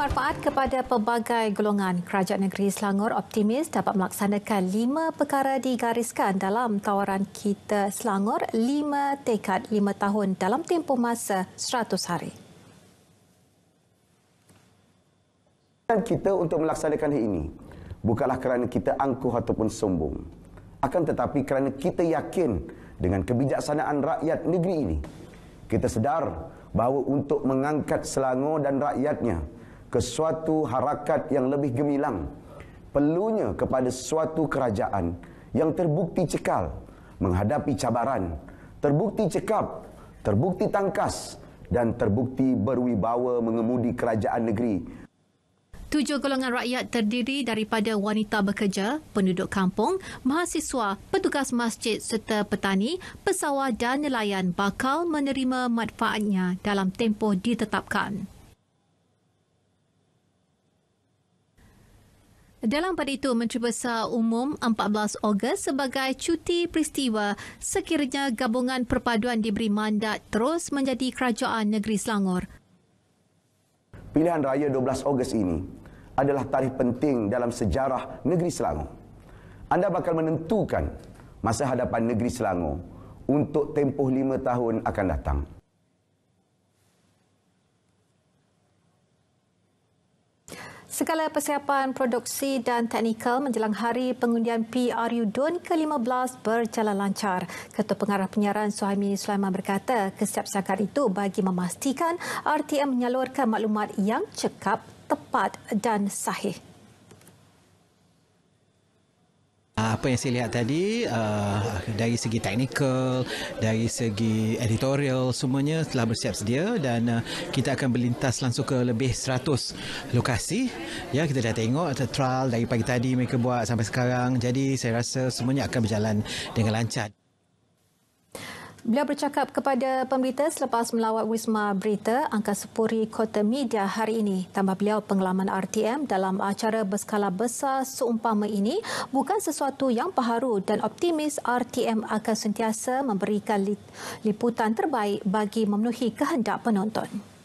bermanfaat kepada pelbagai golongan. Kerajaan Negeri Selangor optimis dapat melaksanakan lima perkara digariskan dalam tawaran kita Selangor lima tekad lima tahun dalam tempoh masa 100 hari. Kita untuk melaksanakan hari ini bukanlah kerana kita angkuh ataupun sombong. Akan tetapi kerana kita yakin dengan kebijaksanaan rakyat negeri ini. Kita sedar bahawa untuk mengangkat Selangor dan rakyatnya ke suatu harakat yang lebih gemilang. Perlunya kepada suatu kerajaan yang terbukti cekal menghadapi cabaran, terbukti cekap, terbukti tangkas dan terbukti berwibawa mengemudi kerajaan negeri. Tujuh golongan rakyat terdiri daripada wanita bekerja, penduduk kampung, mahasiswa, petugas masjid serta petani, pesawat dan nelayan bakal menerima manfaatnya dalam tempoh ditetapkan. Dalam pada itu, Menteri Besar Umum 14 Ogos sebagai cuti peristiwa sekiranya gabungan perpaduan diberi mandat terus menjadi kerajaan negeri Selangor. Pilihan raya 12 Ogos ini adalah tarikh penting dalam sejarah negeri Selangor. Anda bakal menentukan masa hadapan negeri Selangor untuk tempoh lima tahun akan datang. Segala persiapan produksi dan teknikal menjelang hari pengundian PRU Don ke-15 berjalan lancar. Ketua Pengarah Penyiaran Suhaimi Sulaiman berkata kesiapsiagaan itu bagi memastikan RTM menyalurkan maklumat yang cekap, tepat dan sahih. Ah, apa yang saya lihat tadi uh, dari segi teknikal dari segi editorial semuanya telah bersiap sedia dan uh, kita akan berlintas langsung ke lebih 100 lokasi ya kita dah tengok trial dari pagi tadi mereka buat sampai sekarang jadi saya rasa semuanya akan berjalan dengan lancar Beliau bercakap kepada pemberita selepas melawat Wisma Berita Angkasa Puri Kota Media hari ini. Tambah beliau pengalaman RTM dalam acara berskala besar seumpama ini bukan sesuatu yang baharu dan optimis RTM akan sentiasa memberikan liputan terbaik bagi memenuhi kehendak penonton.